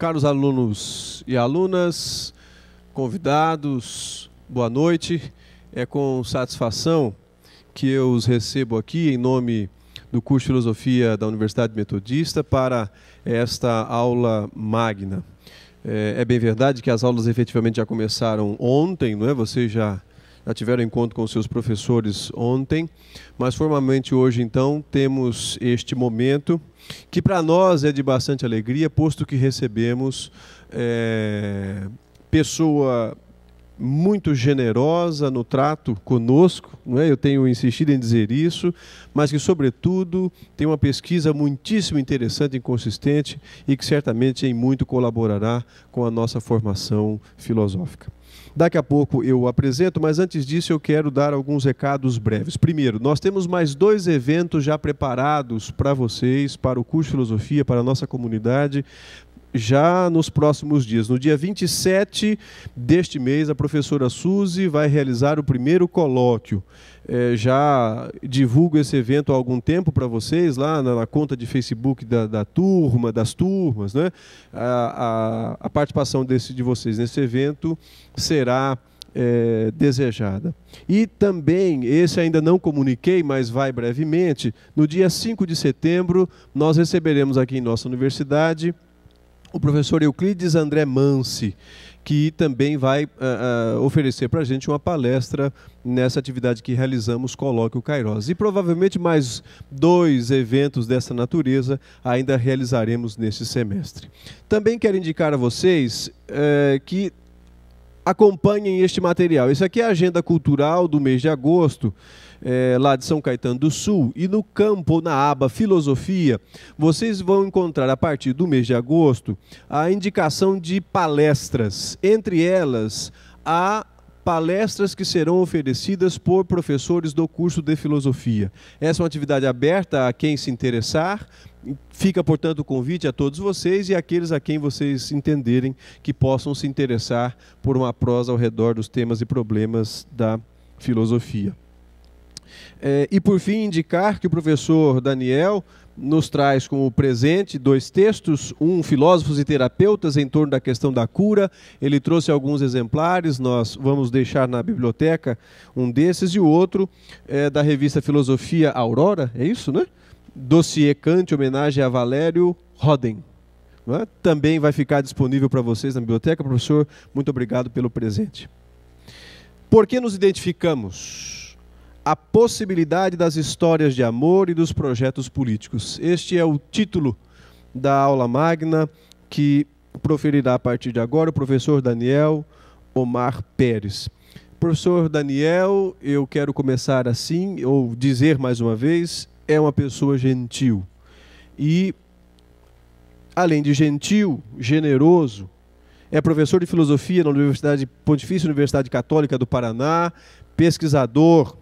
Caros alunos e alunas, convidados, boa noite. É com satisfação que eu os recebo aqui em nome do curso de Filosofia da Universidade Metodista para eh, esta aula magna. Eh, é bem verdade que as aulas efetivamente já começaram ontem, não é? Vocês já já tiveram encontro com seus professores ontem, mas formalmente hoje então temos este momento que para nós é de bastante alegria, posto que recebemos é, pessoa muito generosa no trato conosco, não é? eu tenho insistido em dizer isso, mas que, sobretudo, tem uma pesquisa muitíssimo interessante e consistente e que certamente em muito colaborará com a nossa formação filosófica. Daqui a pouco eu apresento, mas antes disso eu quero dar alguns recados breves. Primeiro, nós temos mais dois eventos já preparados para vocês, para o curso de filosofia, para a nossa comunidade, já nos próximos dias. No dia 27 deste mês, a professora Suzy vai realizar o primeiro colóquio. É, já divulgo esse evento há algum tempo para vocês, lá na, na, conta de Facebook da, da, turma, das turmas. Né? A, a, a participação desse, de vocês nesse evento será. É, desejada. E também, esse ainda não comuniquei, mas vai brevemente, no dia 5 de setembro, nós receberemos aqui em nossa universidade o professor Euclides André Mansi, que também vai uh, uh, oferecer para a gente uma palestra nessa atividade que realizamos, Coloque o Kairos. E provavelmente mais dois eventos dessa natureza ainda realizaremos nesse semestre. Também quero indicar a vocês uh, que acompanhem este material. Isso aqui é a agenda cultural do mês de agosto é, lá de São Caetano do Sul, e no campo, na aba Filosofia, vocês vão encontrar a partir do mês de agosto a indicação de palestras. Entre elas, há palestras que serão oferecidas por professores do curso de filosofia. Essa é uma atividade aberta a quem se interessar. Fica, portanto, o convite a todos vocês e aqueles a quem vocês entenderem que possam se interessar por uma prosa ao redor dos temas e problemas da filosofia. É, e por fim, indicar que o professor Daniel nos traz como presente dois textos, um Filósofos e Terapeutas em torno da questão da cura. Ele trouxe alguns exemplares, nós vamos deixar na biblioteca um desses, e o outro é da revista Filosofia Aurora, é isso, né? Dossier Kant, homenagem a Valério Roden. É? Também vai ficar disponível para vocês na biblioteca. Professor, muito obrigado pelo presente. Por que nos identificamos? a possibilidade das histórias de amor e dos projetos políticos. Este é o título da aula magna que proferirá a partir de agora o professor Daniel Omar Pérez. Professor Daniel, eu quero começar assim, ou dizer mais uma vez, é uma pessoa gentil. E, além de gentil, generoso, é professor de filosofia na Universidade Pontifícia Universidade Católica do Paraná, pesquisador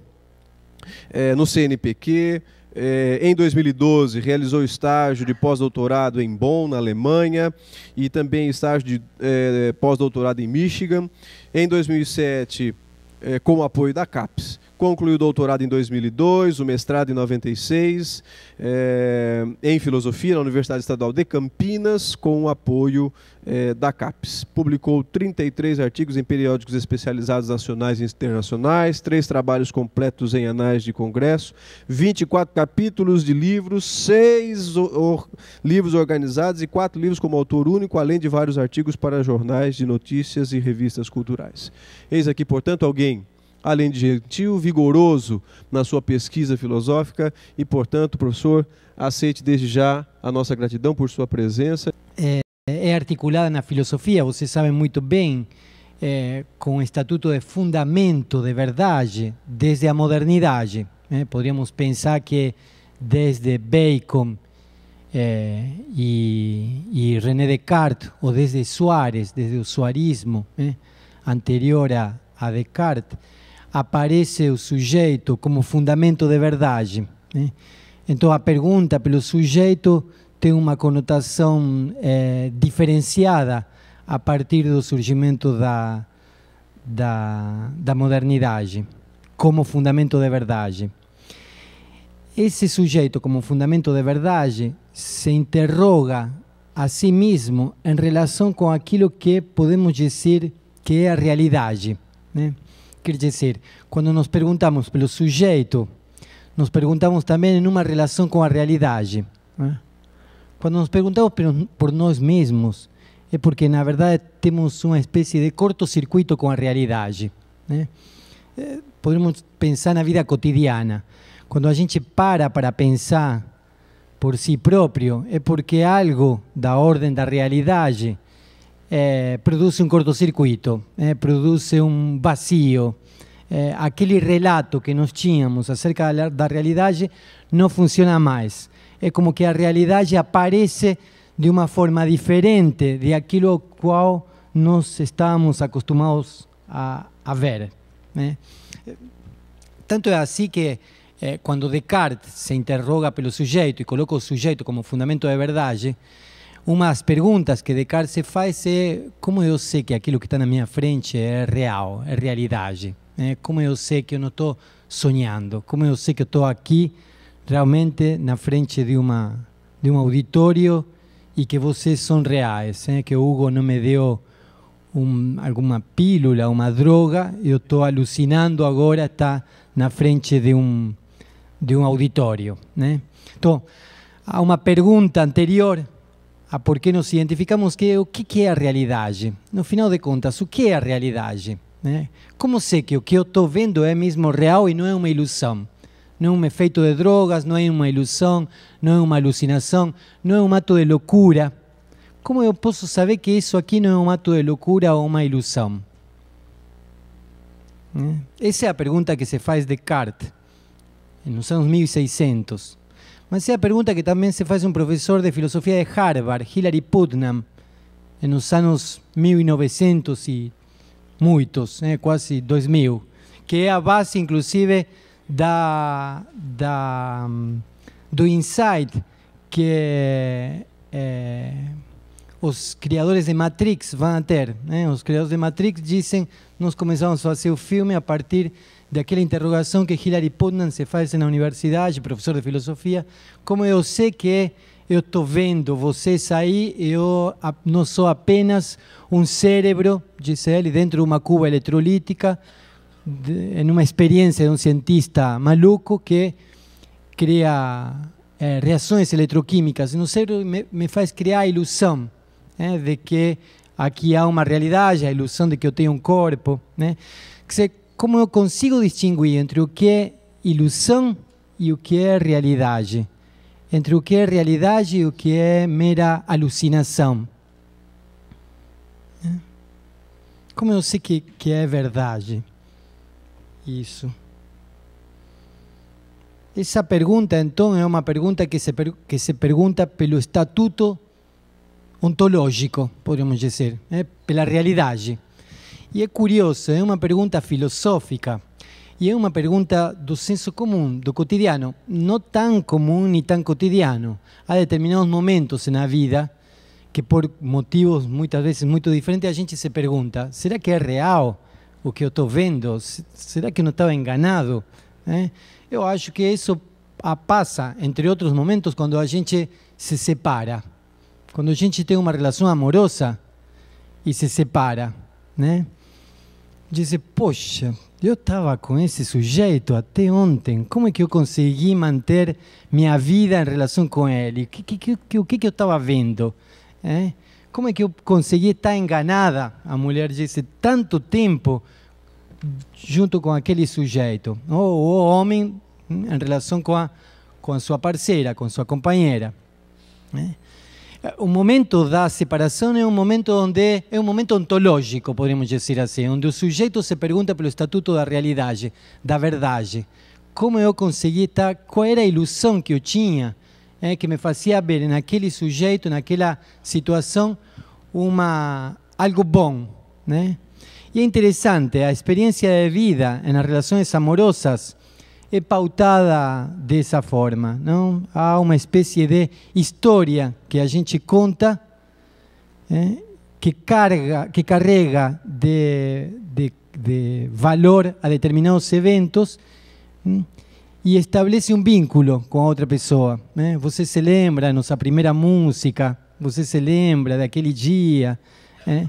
é, no CNPq. É, em 2012, realizou estágio de pós-doutorado em Bonn, na Alemanha, e também estágio de é, pós-doutorado em Michigan. Em 2007, é, com o apoio da CAPES, concluiu o doutorado em 2002, o mestrado em 96, é, eh, em filosofia na Universidade Estadual de Campinas, com o apoio é, da CAPES. Publicou 33 artigos em periódicos especializados nacionais e internacionais, três trabalhos completos em anais de congresso, 24 capítulos de livros, seis or, livros organizados e quatro livros como autor único, além de vários artigos para jornais de notícias e revistas culturais. Eis aqui, portanto, alguém além de gentil, vigoroso na sua pesquisa filosófica e, portanto, professor, aceite desde já a nossa gratidão por sua presença. É, é articulada na filosofia, você sabe muito bem, é, com o estatuto de fundamento de verdade desde a modernidade. Né? Podíamos pensar que desde Bacon é, e, e, René Descartes, ou desde Soares, desde o suarismo, né? anterior a, a Descartes, aparece o sujeito como fundamento de verdade. Né? Então, a pergunta pelo sujeito tem uma conotação é, diferenciada a partir do surgimento da, da, da modernidade como fundamento de verdade. Esse sujeito, como fundamento de verdade, se interroga a si mesmo em relação com aquilo que podemos dizer que é a realidade. Né? Quer dizer, quando nos perguntamos pelo sujeito, nos perguntamos também em uma relação com a realidade. ¿eh? Né? Quando nos perguntamos por nós mesmos, é porque, na verdade, temos uma espécie de cortocircuito com a realidade. ¿eh? Né? Eh, podemos pensar na vida cotidiana. Quando a gente para para pensar por si próprio, é porque algo da ordem da realidade eh, produz um cortocircuito, eh, produz um un vacío. É, eh, aquele relato que nós tínhamos acerca da, da, realidade não funciona mais. É como que a realidade aparece de uma forma diferente de aquilo qual nós estávamos acostumados a, a ver. Né? Tanto é assim que é, quando Descartes se interroga pelo sujeito e coloca o sujeito como fundamento de verdade, umas perguntas que Descartes se faz é como eu sei que aquilo que está na minha frente é real, é realidade? Né? como eu sei que eu não estou sonhando? Como eu sei que eu estou aqui realmente na frente de, uma, de um auditório e que vocês são reais? Né? Que o Hugo não me deu um, alguma pílula, uma droga, eu estou alucinando agora, está na frente de um, de um auditório. Né? Então, há uma pergunta anterior a ah, porque nos identificamos que é o que é a realidade. No final de contas, o que é a realidade? Né? Como sei que o que eu estou vendo é mesmo real e não é uma ilusão? Não é um efeito de drogas, não é uma ilusão, não é uma alucinação, não é um ato de loucura. Como eu posso saber que isso aqui não é um ato de loucura ou uma ilusão? Né? Essa é a pergunta que se faz Descartes, nos anos 1600. Mas é a pergunta que também se faz um professor de filosofia de Harvard, Hilary Putnam, nos anos 1900 e muitos, né, quase 2000, que é a base, inclusive, da, da, mm, do insight que é, os criadores de Matrix vão ter. Né? Os criadores de Matrix dizem: nós começamos a fazer o filme a partir daquela interrogação que Hilary Putnam se faz na universidade, professor de filosofia, como eu sei que eu estou vendo vocês aí, eu não sou apenas um cérebro, disse ele, dentro de uma cuba eletrolítica, em uma experiência de um cientista maluco que cria é, eh, reações eletroquímicas no cérebro me, me faz criar a ilusão né, eh, de que aqui há uma realidade, a ilusão de que eu tenho um corpo, né? Eh. Que como eu consigo distinguir entre o que é ilusão e o que é realidade? Entre o que é realidade e o que é mera alucinação? É. Como eu sei que, que é verdade? Isso. Essa pergunta, então, é uma pergunta que se, que se pergunta pelo estatuto ontológico, podemos dizer, né? pela realidade. E é curioso, é ¿eh? uma pergunta filosófica. E é uma pergunta do senso comum, do cotidiano, não tão comum nem tão cotidiano. Há determinados momentos na vida que, por motivos muitas vezes muito diferentes, a gente se pergunta: será que é real o que eu estou vendo? Será que eu não estava enganado? É? ¿Eh? Eu acho que isso passa, entre outros momentos, quando a gente se separa. Quando a gente tem uma relação amorosa e se separa, né? disse: Poxa, eu estava com esse sujeito até ontem, como é que eu consegui manter minha vida em relação com ele? O que, que, que, que, que eu estava vendo? É? Como é que eu consegui estar enganada? A mulher disse: Tanto tempo junto com aquele sujeito, ou o homem em relação com a, com a sua parceira, com sua companheira. É? o eh, momento da separação é um momento onde é um momento ontológico, poderíamos dizer assim, onde o sujeito se pergunta pelo estatuto da realidade, da verdade. Como eu consegui estar, qual era a ilusão que eu tinha, é, que me fazia ver naquele sujeito, naquela situação, uma algo bom, né? E é interessante, a experiência de vida nas relações amorosas é pautada dessa forma, não? Há uma espécie de história que a gente conta é, que carga, que carrega de, de, de valor a determinados eventos e estabelece um vínculo com ¿eh? a outra pessoa. Você se lembra da nossa primeira música, você se lembra daquele dia. ¿eh?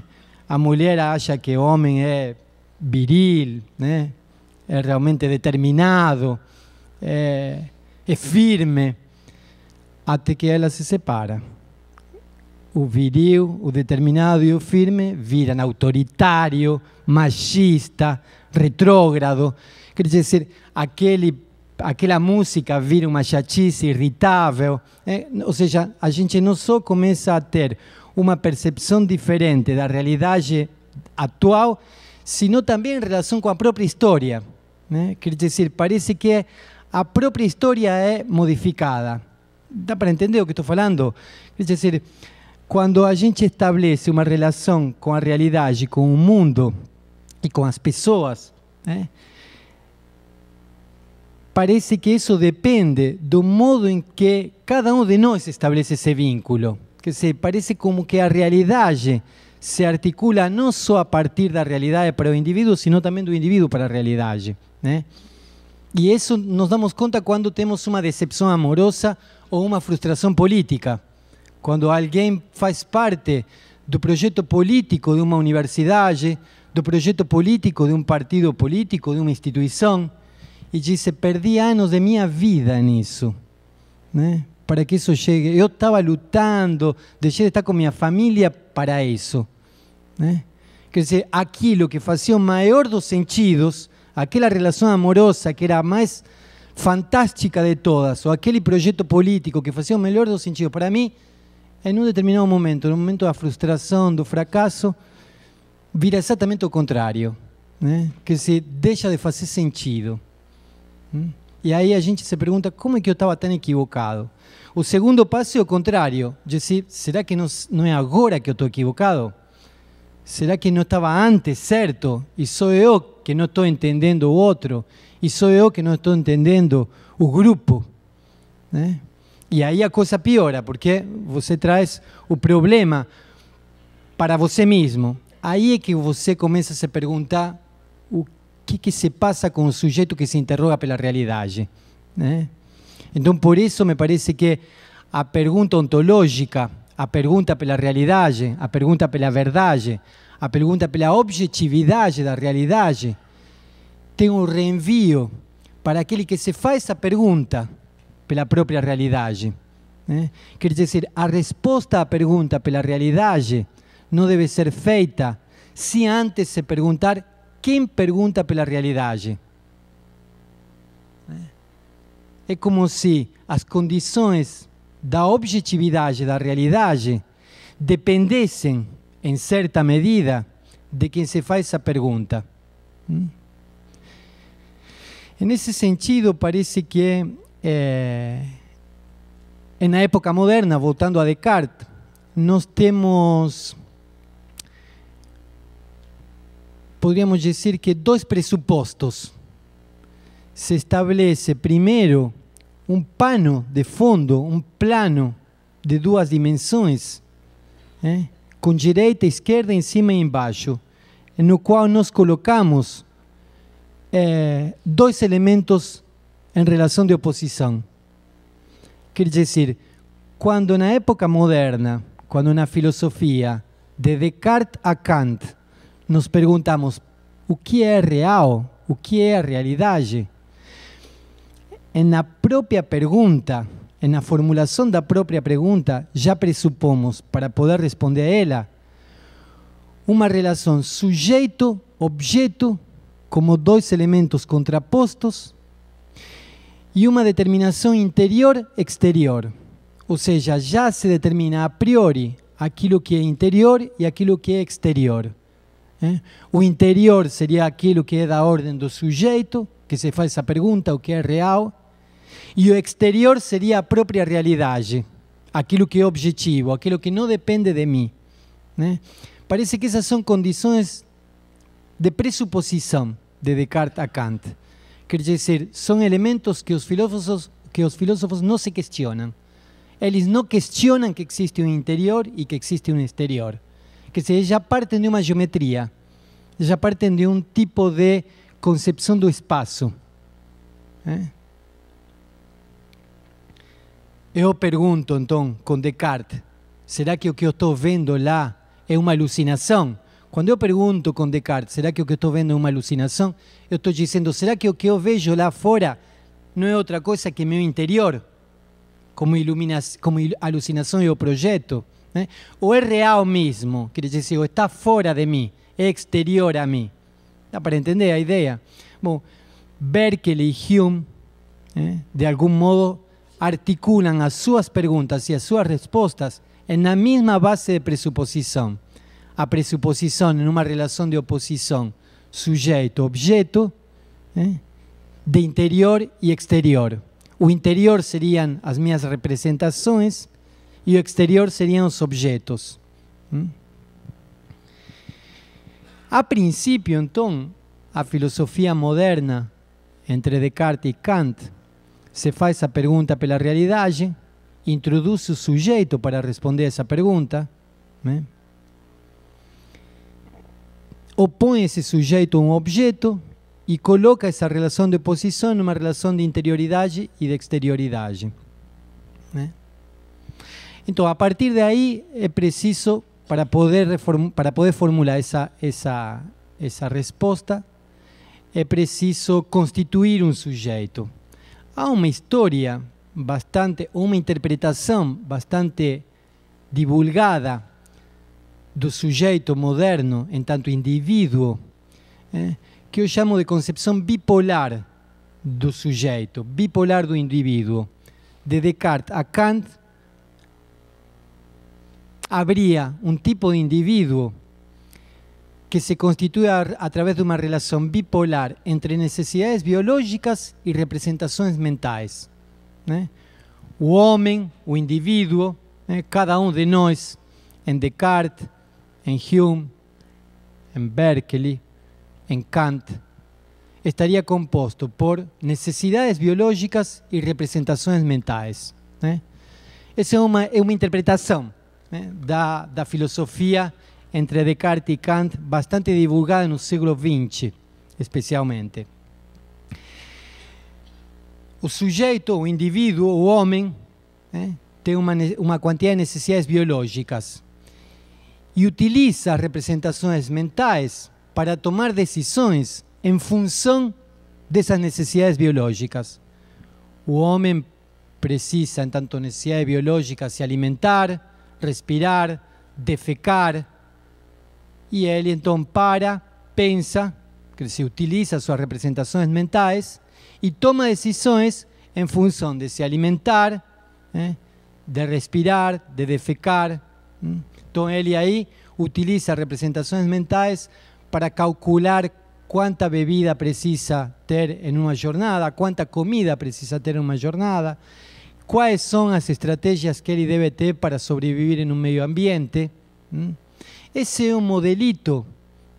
A mulher acha que o homem é viril, né? é realmente determinado, é, é firme, até que ela se separa. O viril, o determinado e o firme viram autoritário, machista, retrógrado. Quer dizer, aquele aquela música vira uma chatice irritável. É? Ou seja, a gente não só começa a ter uma percepção diferente da realidade atual, sino também em relação com a própria história. Né? ¿eh? decir, parece que a propia historia es modificada. Dá para entender lo que estoy falando? decir, cuando quando a gente estabelece uma relação com a realidade, com o mundo y con las pessoas, ¿eh? parece que eso depende do modo en que cada uno de nós establece ese vínculo. Que se parece como que a realidad se articula não só a partir da realidade para o indivíduo, sino também do indivíduo para a realidade. Né? E isso nos damos conta quando temos uma decepção amorosa ou uma frustração política. Quando alguém faz parte do projeto político de uma universidade, do projeto político de um partido político, de uma instituição, e diz: perdi anos de minha vida nisso. Né? para que eso llegue. Yo estaba luchando, dejé de estar con mi familia para eso. ¿Eh? Quer dizer, aquilo que fazia o maior dos sentidos, aquela relação amorosa que era mais fantástica de todas, ou aquele projeto político que fazia o melhor dos sentidos para mim, em um determinado momento, no momento da frustração, do fracasso, vira exatamente o contrário, ¿eh? que se deixa de fazer sentido. ¿eh? E aí a gente se pergunta como é que eu estava tão equivocado. O segundo passo é o contrário, dizer, será que não, não é agora que eu estou equivocado? Será que não estava antes certo? E sou eu que não estou entendendo o outro? E sou eu que não estou entendendo o grupo? Né? ¿Eh? E aí a coisa piora, porque você traz o problema para você mesmo. Aí é que você começa a se perguntar o que, que se passa com o sujeito que se interroga pela realidade. Né? Então, por isso, ¿eh? me parece que a pergunta ontológica, a pergunta pela realidade, a pergunta pela verdade, a pergunta pela objetividade da realidade, tem um reenvio para aquele que se faz ¿eh? a pergunta pela própria realidade. Né? Quer dizer, a resposta à pergunta pela realidade não deve ser feita se antes se perguntar quem pergunta pela realidade? É como se as condições da objetividade da realidade dependessem, em certa medida, de quem se faz essa pergunta. Nesse sentido, parece que é, eh, na época moderna, voltando a Descartes, nós temos podríamos dizer que dois pressupostos. Se estabelece primeiro um pano de fundo, um plano de duas dimensões, eh, com direita, e esquerda, em cima e embaixo, no qual nós colocamos é, eh, dois elementos em relação de oposição. Quer dizer, quando na época moderna, quando na filosofia, de Descartes a Kant, nos perguntamos o que é real, o que é realidade. Na própria pergunta, na formulação da própria pergunta, já pressupomos, para poder responder a ela, uma relação sujeito-objeto, como dois elementos contrapostos, e uma determinação interior-exterior. Ou seja, já se determina a priori aquilo que é interior e aquilo que é exterior. É? O interior seria aquilo que é da ordem do sujeito, que se faz essa pergunta, o que é real. E o exterior seria a própria realidade, aquilo que é objetivo, aquilo que não depende de mim. Né? ¿eh? Parece que essas são condições de pressuposição de Descartes a Kant. Quer dizer, são elementos que os filósofos, que os filósofos não se questionam. Eles não questionam que existe um interior e que existe um exterior. Quer dizer, já partem de uma geometria, já partem de um tipo de concepção do espaço. Eu ¿eh? pergunto, então, com Descartes, será que o que eu estou vendo lá é uma alucinação? Quando eu pergunto com Descartes, será que o que eu estou vendo é uma alucinação? Eu estou dizendo, será que o que eu vejo lá fora não é outra coisa que meu interior? Como, como alucinação o projeto? ¿eh? O es real mismo? que dice, está fuera de mí, exterior a mí. para entender la idea. Ver Berkeley y Hume, ¿eh? de algún modo, articulan a sus preguntas y a sus respuestas en la misma base de presuposición, A presuposición en una relación de oposición sujeto objeto ¿eh? de interior y exterior. O interior serían las mías representaciones. e o exterior seriam os objetos. ¿Mm? A princípio, então, a filosofia moderna, entre Descartes e Kant, se faz a pergunta pela realidade, introduz o sujeito para responder essa pergunta, né? opõe esse sujeito a um ¿eh? objeto e coloca essa relação de posição numa relação de interioridade e de exterioridade. ¿eh? Né? Então, a partir de aí é preciso, para poder, para poder formular essa, essa, essa resposta, é preciso constituir um sujeito. Há uma história bastante, uma interpretação bastante divulgada do sujeito moderno enquanto indivíduo, ¿eh? que eu chamo de concepção bipolar do sujeito, bipolar do indivíduo. De Descartes a Kant, habría un tipo de individuo que se constituye a, a través de una relación bipolar entre necesidades biológicas y representaciones mentales. O ¿eh? homem, o indivíduo, né? ¿eh? cada um de nós, em Descartes, em Hume, em Berkeley, em Kant, estaria composto por necessidades biológicas e representações mentais. Né? ¿eh? Essa é uma, é uma interpretação né, da, da filosofia entre Descartes e Kant, bastante divulgada no século XX, especialmente. O sujeito, o indivíduo, o homem, né, tem uma, uma quantidade de necessidades biológicas e utiliza representações mentais para tomar decisões em função dessas necessidades biológicas. O homem precisa, entanto, necessidades biológicas, se alimentar, respirar, defecar. y él entonces para, pensa, que se utiliza sus representaciones mentales y toma decisiones en función de se alimentar, ¿eh? de respirar, de defecar. entonces él ahí utiliza representaciones mentales para calcular cuánta bebida precisa tener en una jornada, cuánta comida precisa tener en una jornada, Quais são as estratégias que ele deve ter para sobrevivir em um meio ambiente. ¿Mm? Esse é um modelito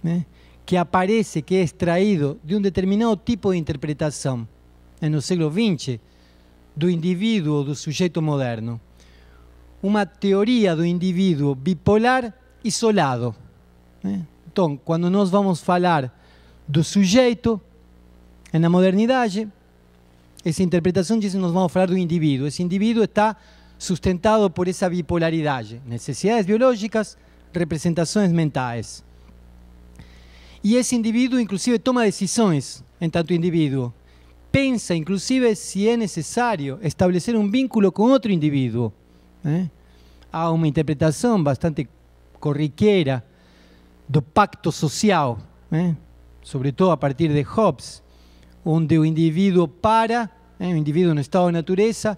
¿eh? que aparece, que é extraído de um determinado tipo de interpretação, en el siglo XX do indivíduo, do sujeito moderno. Uma teoria do indivíduo bipolar isolado. ¿eh? Então, quando nós vamos falar do sujeito na modernidade, interpretação interpretación dice, nos vamos falar do indivíduo esse indivíduo Ese está sustentado por essa bipolaridade necessidades biológicas, representações mentais e esse indivíduo inclusive toma decisões en tanto indivíduo Pensa inclusive se é necessário establecer um vínculo com outro indivíduo Há ¿eh? uma interpretação bastante corriqueira do pacto social, né? ¿eh? sobretudo a partir de Hobbes, onde o indivíduo para, eh, o indivíduo no estado de natureza,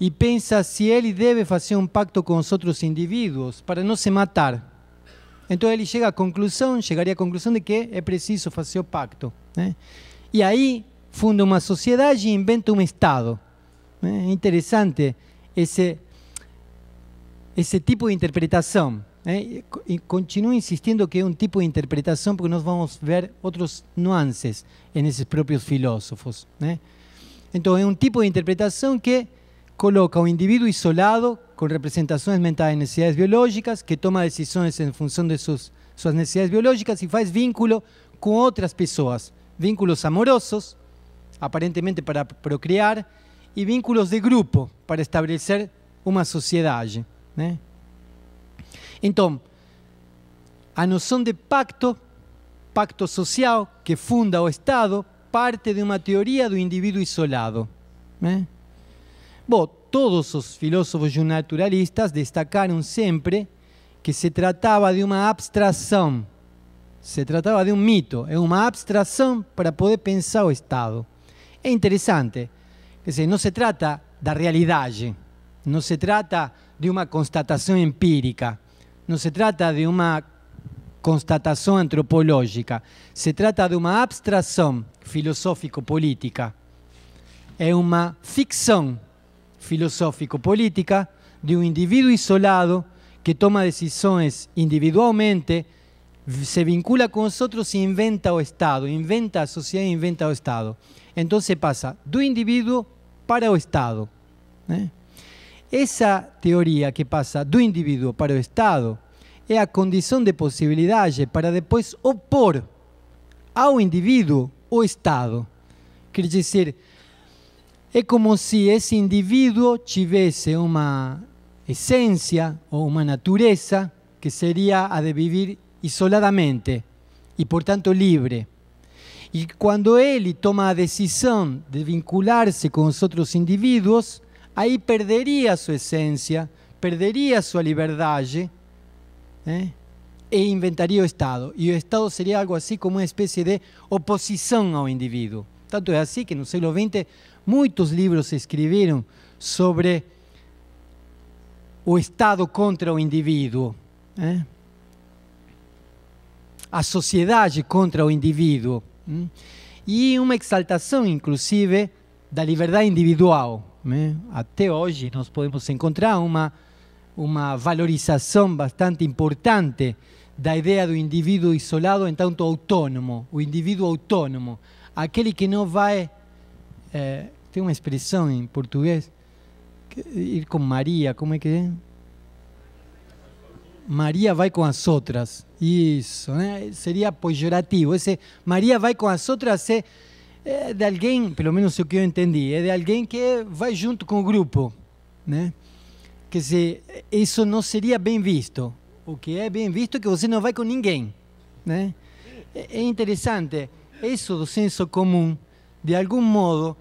e pensa se ele deve fazer um pacto com os outros indivíduos para não se matar. Então ele chega à conclusão, chegaria à conclusão de que é preciso fazer o pacto. Né? E aí funda uma sociedade e inventa um Estado. É eh. interessante esse, esse tipo de interpretação e ¿eh? continuo insistindo que é um tipo de interpretação, porque nós vamos ver outros nuances nesses próprios filósofos. Né? Então, é um tipo de interpretação que coloca o um indivíduo isolado, com representações mentais e necessidades biológicas, que toma decisões em função de suas, suas necessidades biológicas e faz vínculo com outras pessoas. Vínculos amorosos, aparentemente para procriar, e vínculos de grupo, para estabelecer uma sociedade. ¿eh? Né? Então, a noção de pacto, pacto social, que funda o Estado, parte de uma teoria do indivíduo isolado. Né? ¿eh? Bom, todos os filósofos naturalistas destacaram sempre que se tratava de uma abstração, se tratava de um mito, é uma abstração para poder pensar o Estado. É interessante, quer dizer, não se trata da realidade, não se trata de uma constatação empírica, não se trata de uma constatação antropológica, se trata de uma abstração filosófico-política. É uma ficção filosófico-política de um indivíduo isolado que toma decisões individualmente, se vincula com os outros e inventa o Estado, inventa a sociedade, inventa o Estado. Então se passa do indivíduo para o Estado. Né? Esa teoría que pasa do individuo para el Estado es a condición de posibilidad para después opor ao individuo o Estado. quiere decir, es como si ese individuo tuviese una esencia o una naturaleza que sería a de vivir isoladamente e, por tanto, libre. Y e cuando él toma la decisión de vincularse con los otros individuos, aí perderia a sua essência, perderia a sua liberdade né? e inventaria o Estado. E o Estado seria algo assim como uma espécie de oposição ao indivíduo. Tanto é assim que no século XX muitos livros se escreveram sobre o Estado contra o indivíduo, né? ¿eh? a sociedade contra o indivíduo, né? e uma exaltação, inclusive, da liberdade individual. Né? Até hoje nós podemos encontrar uma, uma valorização bastante importante da ideia do indivíduo isolado enquanto autônomo, o indivíduo autônomo, aquele que não vai. É, eh, tem uma expressão em português, ir com Maria, como é que é? Maria vai com as outras. Isso, né? Seria pejorativo. Esse Maria vai com as outras é é de alguém, pelo menos o que eu entendi, é de alguém que vai junto com o grupo, né? que se isso não seria bem visto. O que é bem visto é que você não vai com ninguém, né? É, é interessante, isso do senso comum, de algum modo,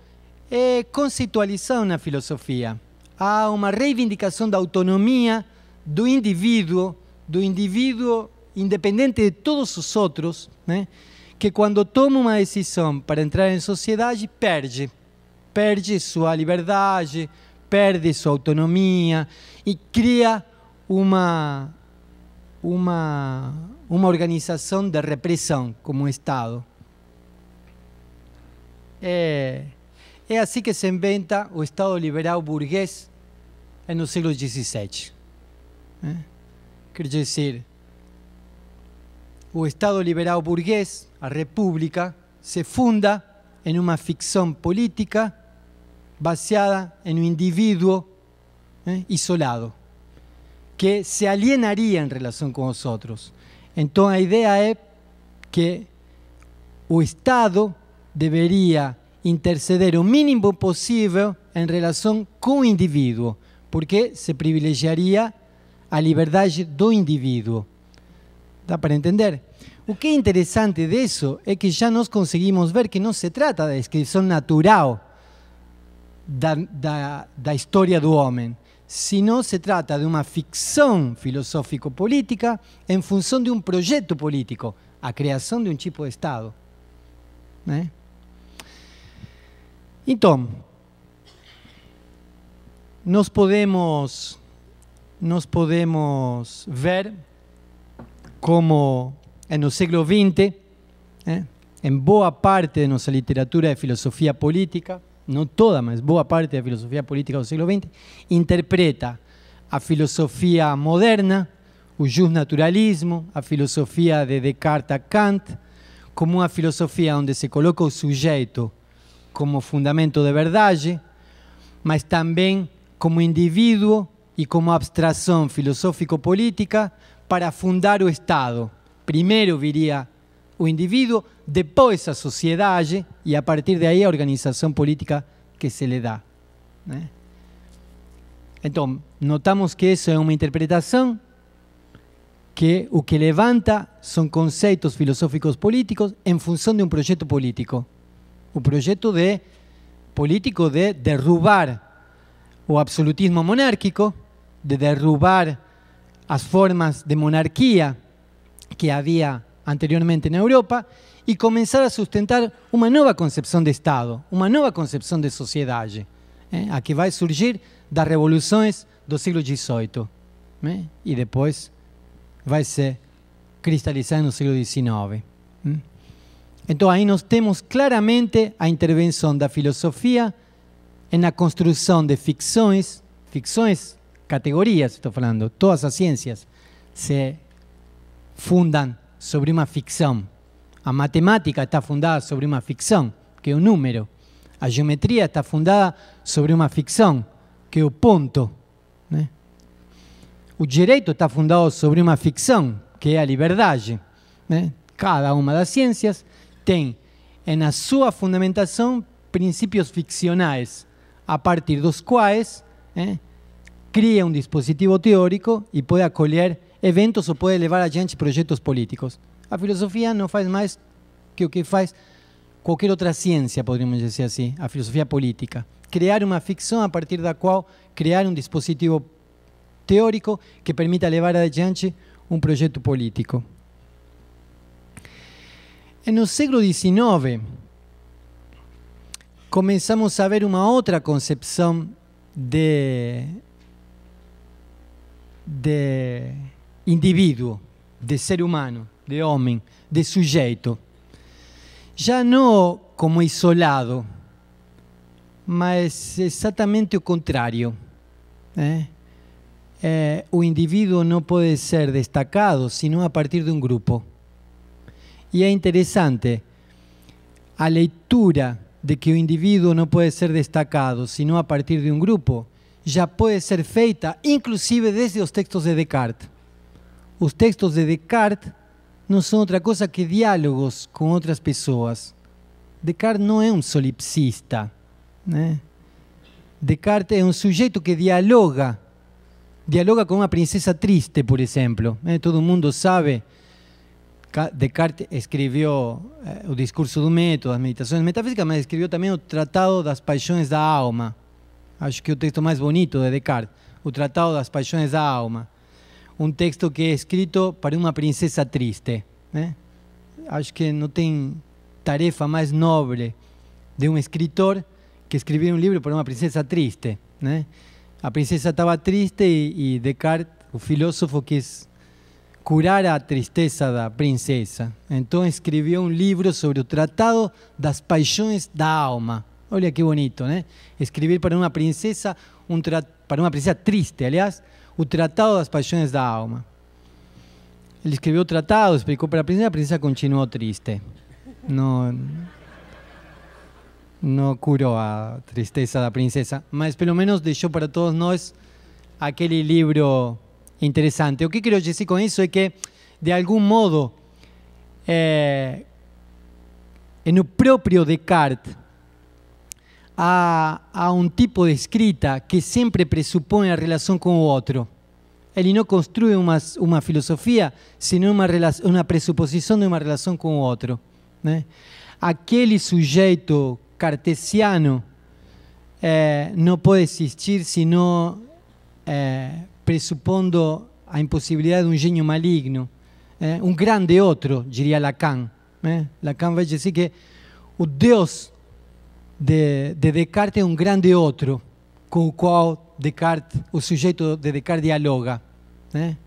é conceitualizado na filosofia. Há uma reivindicação da autonomia do indivíduo, do indivíduo independente de todos os outros, né? que quando toma uma decisão para entrar em sociedade, perde. Perde sua liberdade, perde sua autonomia e cria uma, uma, uma organização de repressão, como Estado. É, é assim que se inventa o Estado liberal burguês no século XVII. É? Quer dizer, o Estado liberal burgués, a República, se funda en una ficción política basada en un individuo ¿eh? isolado, que se alienaría en relación con nosotros. Entonces, la idea es que el Estado debería interceder lo mínimo posible en relación con el individuo, porque se privilegiaría a libertad del individuo. dá para entender. O que é interessante de isso é que já nos conseguimos ver que não se trata da descrição natural da, da, da do homem, sino se trata de uma ficção filosófico-política em função de um projeto político, a criação de um tipo de Estado. Né? ¿Eh? Então, nós podemos, nós podemos ver como no século XX, eh, em boa parte de nossa literatura de filosofia política, não toda, mas boa parte da filosofia política do século XX, interpreta a filosofia moderna, o justnaturalismo, a filosofia de Descartes a Kant, como uma filosofia onde se coloca o sujeito como fundamento de verdade, mas também como indivíduo e como abstração filosófico-política para fundar o Estado. Primero viría o individuo, después la sociedad y a partir de ahí a organización política que se le da. ¿eh? Entonces, notamos que eso es una interpretación que o que levanta son conceptos filosóficos políticos en función de un proyecto político. un proyecto de político de derrubar o absolutismo monárquico, de derrubar as formas de monarquia que havia anteriormente na Europa e começar a sustentar uma nova concepção de Estado, uma nova concepção de sociedade, ¿eh? a que vai surgir das revoluções do século XVIII né? e ¿eh? depois vai se cristalizar no século XIX. ¿eh? Então aí nós temos claramente a intervenção da filosofia na construção de ficções, ficções categorias, estou falando, todas as ciências se fundam sobre uma ficção. A matemática está fundada sobre uma ficção, que é o número. A geometria está fundada sobre uma ficção, que é o ponto. Né? O direito está fundado sobre uma ficção, que é a liberdade. ¿eh? Né? Cada uma das ciências tem na sua fundamentação princípios ficcionais, a partir dos quais né, ¿eh? cria um dispositivo teórico e pode acolher eventos ou pode levar adiante projetos políticos. A filosofia não faz mais que o que faz qualquer outra ciência, poderíamos dizer assim, a filosofia política. Criar uma ficção a partir da qual criar um dispositivo teórico que permita levar adiante um projeto político. no século XIX, começamos a ver uma outra concepção de de individuo, de ser humano, de hombre, de sujeto. Ya no como isolado, mas exactamente lo contrario. ¿eh? Eh, un individuo no puede ser destacado sino a partir de un grupo. Y es interesante, la lectura de que el individuo no puede ser destacado sino a partir de un grupo, já pode ser feita, inclusive desde os textos de Descartes. Os textos de Descartes não são outra coisa que diálogos com outras pessoas. Descartes não é um solipsista. Né? Descartes é um sujeito que dialoga. Dialoga com uma princesa triste, por exemplo. Né? Todo mundo sabe. Descartes escreveu eh, o discurso do método, as meditações metafísicas, mas escreveu também o Tratado das Paixões da Alma acho que o texto mais bonito de Descartes, o Tratado das Paixões da Alma. Um texto que é escrito para uma princesa triste. Né? Acho que não tem tarefa mais nobre de um escritor que escrever um livro para uma princesa triste. Né? A princesa estava triste e, e Descartes, o filósofo, quis curar a tristeza da princesa. Então escreveu um livro sobre o Tratado das Paixões da Alma. Oye, qué bonito, ¿eh? Escribir para una princesa, un para una princesa triste, aliás, un Tratado de las pasiones da Alma. Él escribió tratados, tratado, explicó para la princesa, la princesa continuó triste. No no la a tristeza la princesa, mas pelo menos dejó para todos no es aquel libro interesante. O que quiero decir con eso es que, de algún modo, en eh, propio propio Descartes, a, a um tipo de escrita que sempre pressupõe a relação com o outro. Ele não construi uma, uma filosofia, senão uma, uma pressuposição de uma relação com o outro. ¿eh? Aquele sujeito cartesiano eh, não pode existir senão é, eh, pressupondo a impossibilidade de um genio maligno, um grande outro, diria Lacan. Lacan vai dizer que o Deus de, de Descartes é um grande outro com o qual Descartes, o sujeito de Descartes dialoga. Né?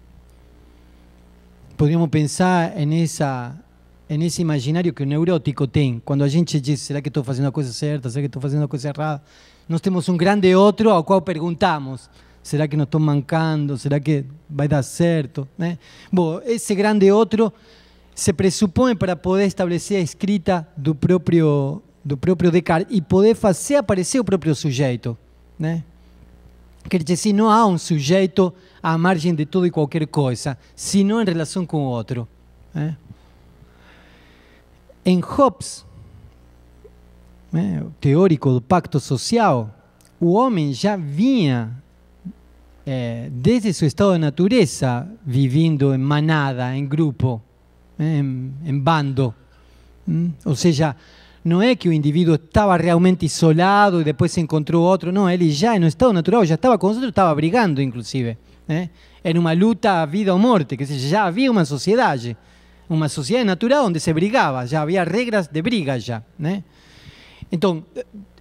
Podemos pensar em esse imaginário que o neurótico tem, quando a gente diz, será que estou fazendo a coisa certa, será que estou fazendo a coisa errada? Nós temos um grande outro ao qual perguntamos, será que não estou mancando, será que vai dar certo? Né? ¿eh? Bom, esse grande outro se pressupõe para poder estabelecer a escrita do próprio do próprio Descartes e poder fazer aparecer o próprio sujeito, né? Quer dizer, se não há um sujeito à margem de tudo e qualquer coisa, senão em relação com o outro. Né? ¿eh? Em Hobbes, né, ¿eh? o teórico do pacto social, o homem já vinha, é, eh, desde seu estado de natureza, vivendo em manada, em grupo, né, em, em bando. Ou seja, não é que o indivíduo estava realmente isolado e depois se encontrou outro, não, ele já no estado natural já estava com os outros, estava brigando inclusive, né? Era uma luta vida ou morte, que já havia uma sociedade, uma sociedade natural onde se brigava, já havia regras de briga já, né? ¿eh? Então,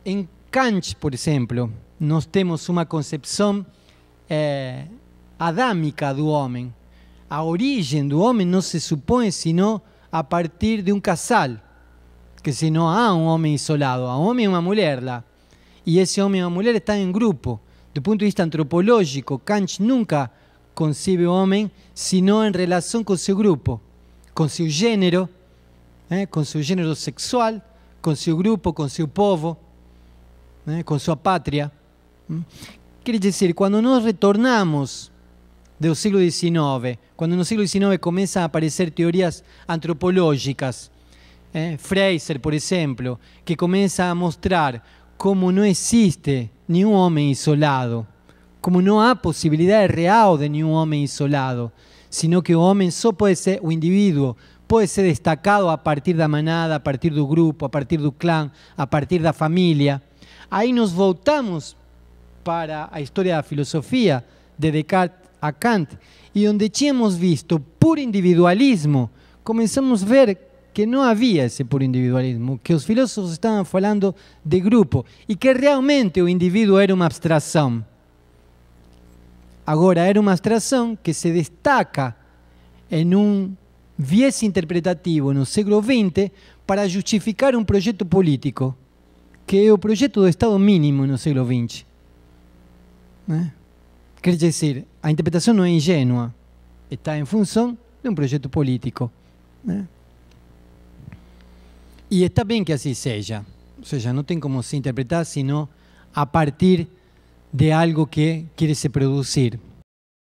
em Kant, por exemplo, nós temos uma concepção é, eh, adâmica do homem. A origem do homem não se supõe senão a partir de um casal. que si no a ah, un hombre isolado, a un hombre e uma mulher hombre y ese hombre e una mulher están en grupo. de punto de vista antropológico, Kant nunca concibe un hombre sino en relación con su grupo, con su género, eh, con su género sexual, con su grupo, con su povo, eh, con su patria mm. quiere decir cuando nos retornamos del siglo XIX, cuando en el siglo XIX comienzan a aparecer teorías antropológicas eh, Fraser, por ejemplo, que comienza a mostrar cómo no existe ni un hombre isolado, como no posibilidad posibilidad real de ni un hombre isolado, sino que el hombre solo puede ser un individuo, puede ser destacado a partir de la manada, a partir del grupo, a partir del clan, a partir de la familia. Ahí nos voltamos para historia de la filosofía de Descartes a Kant, y donde hemos visto puro individualismo, comenzamos a ver que não havia esse puro individualismo, que os filósofos estavam falando de grupo e que realmente o indivíduo era uma abstração. Agora, era uma abstração que se destaca em um viés interpretativo no século XX para justificar um projeto político, que é o projeto do Estado mínimo ¿Eh? no século XX. Né? Quer dizer, a interpretação não é ingênua, está em função de um projeto político. Né? Y está bien que así sea. O sea, tengo cómo se interpretar, sino a partir de algo que quiere se producir.